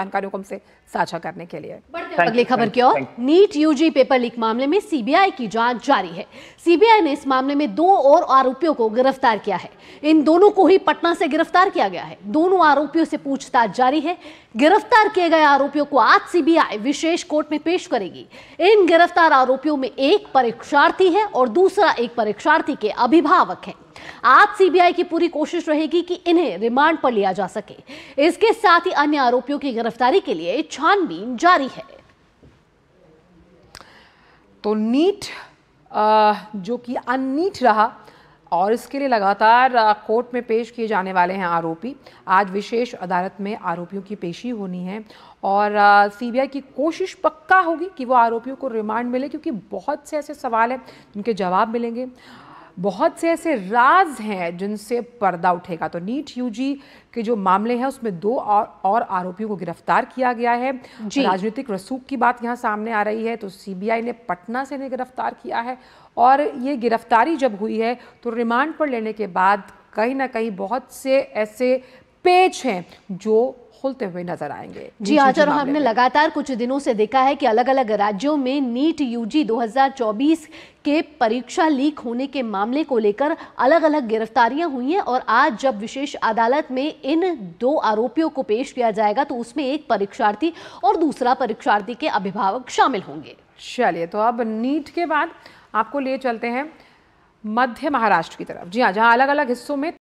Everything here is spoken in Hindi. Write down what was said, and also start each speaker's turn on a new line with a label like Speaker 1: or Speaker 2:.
Speaker 1: जानकारियों को हमसे साझा करने के लिए अगली खबर की ओर नीट यूजी पेपर लीक मामले में सीबीआई की जांच जारी है सीबीआई ने इस मामले में दो और आरोपियों को गिरफ्तार किया है इन दोनों को ही पटना से गिरफ्तार किया गया है दोनों आरोपियों से पूछताछ जारी है गिरफ्तार किए गए आरोपियों को आज सीबीआई विशेष कोर्ट में पेश करेगी इन गिरफ्तार आरोपियों में एक परीक्षार्थी है और दूसरा एक परीक्षार्थी के अभिभावक है आज सीबीआई की पूरी कोशिश रहेगी कि इन्हें रिमांड पर लिया जा सके इसके साथ ही अन्य आरोपियों की गिरफ्तारी के लिए छानबीन जारी है तो
Speaker 2: नीट जो कि अननीट रहा और इसके लिए लगातार कोर्ट में पेश किए जाने वाले हैं आरोपी आज विशेष अदालत में आरोपियों की पेशी होनी है और सीबीआई की कोशिश पक्का होगी कि वो आरोपियों को रिमांड मिले क्योंकि बहुत से ऐसे सवाल हैं जिनके जवाब मिलेंगे बहुत से ऐसे राज हैं जिनसे पर्दा उठेगा तो नीट यूजी के जो मामले हैं उसमें दो और, और आरोपियों को गिरफ्तार किया गया है राजनीतिक रसूख की बात यहाँ सामने आ रही है तो सीबीआई ने पटना से इन्हें गिरफ्तार किया है और ये गिरफ्तारी जब हुई है तो रिमांड पर लेने के बाद कहीं ना कहीं बहुत से ऐसे पेच हैं जो खुलते हुए नजर आएंगे जी आज और हमने
Speaker 1: लगातार कुछ दिनों से देखा है कि अलग अलग राज्यों में नीट यूजी 2024 के परीक्षा लीक होने के मामले को लेकर अलग अलग गिरफ्तारियां हुई हैं और आज जब विशेष अदालत में इन दो आरोपियों को पेश किया जाएगा तो उसमें एक परीक्षार्थी और दूसरा परीक्षार्थी के अभिभावक शामिल होंगे चलिए तो अब नीट
Speaker 2: के बाद आपको ले चलते हैं मध्य महाराष्ट्र की तरफ जी हाँ जहाँ अलग अलग हिस्सों में